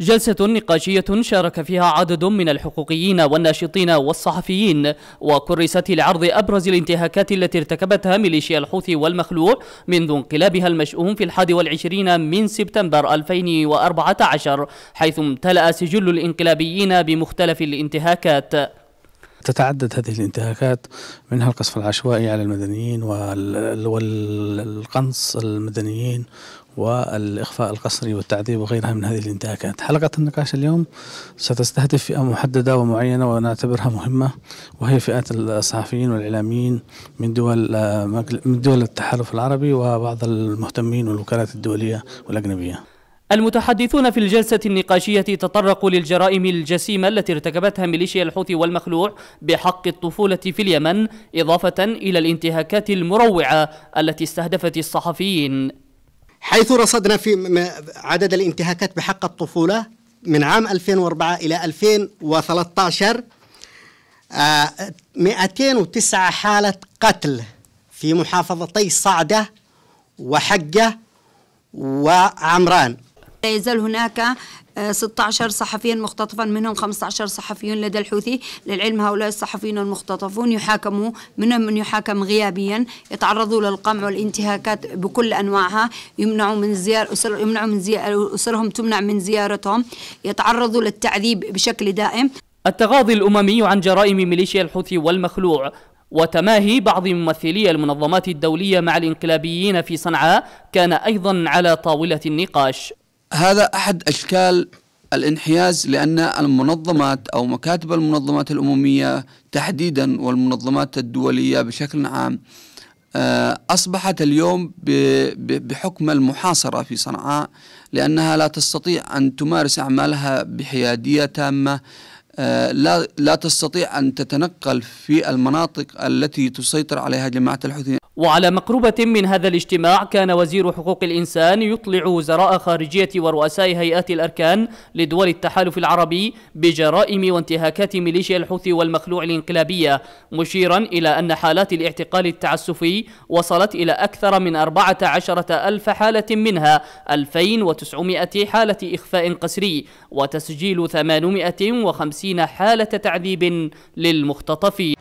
جلسة نقاشية شارك فيها عدد من الحقوقيين والناشطين والصحفيين وكرست العرض أبرز الانتهاكات التي ارتكبتها ميليشيا الحوثي والمخلوع منذ انقلابها المشؤوم في الحادي والعشرين من سبتمبر 2014 حيث امتلأ سجل الانقلابيين بمختلف الانتهاكات تتعدد هذه الانتهاكات منها القصف العشوائي على المدنيين والقنص المدنيين والإخفاء القسري والتعذيب وغيرها من هذه الانتهاكات حلقة النقاش اليوم ستستهدف فئة محددة ومعينة ونعتبرها مهمة وهي فئات الصحفيين والإعلاميين من دول آه، من دول التحالف العربي وبعض المهتمين والوكالات الدولية والأجنبية المتحدثون في الجلسة النقاشية تطرقوا للجرائم الجسيمة التي ارتكبتها ميليشيا الحوثي والمخلوع بحق الطفولة في اليمن إضافة إلى الانتهاكات المروعة التي استهدفت الصحفيين حيث رصدنا في عدد الانتهاكات بحق الطفولة من عام 2004 إلى 2013 209 آه، حالة قتل في محافظتي صعدة وحجة وعمران لا يزال هناك 16 آه، صحفيا مختطفا منهم 15 صحفي لدى الحوثي للعلم هؤلاء الصحفيون المختطفون يحاكموا منهم من يحاكم غيابيا يتعرضوا للقمع والانتهاكات بكل انواعها يمنعوا من زيارة أسر يمنعوا من زيارة اسرهم تمنع من زيارتهم يتعرضوا للتعذيب بشكل دائم التغاضي الاممي عن جرائم ميليشيا الحوثي والمخلوع وتماهي بعض ممثلي المنظمات الدولية مع الانقلابيين في صنعاء كان أيضا على طاولة النقاش هذا أحد أشكال الانحياز لأن المنظمات أو مكاتب المنظمات الأممية تحديدا والمنظمات الدولية بشكل عام آه، أصبحت اليوم بحكم المحاصرة في صنعاء لأنها لا تستطيع أن تمارس أعمالها بحيادية تامة آه، لا لا تستطيع أن تتنقل في المناطق التي تسيطر عليها جماعة الحوثيين وعلى مقربة من هذا الاجتماع كان وزير حقوق الإنسان يطلع وزراء خارجية ورؤساء هيئات الأركان لدول التحالف العربي بجرائم وانتهاكات ميليشيا الحوثي والمخلوع الانقلابية مشيرا إلى أن حالات الاعتقال التعسفي وصلت إلى أكثر من 14 ألف حالة منها 2900 حالة إخفاء قسري وتسجيل 850 حالة تعذيب للمختطفين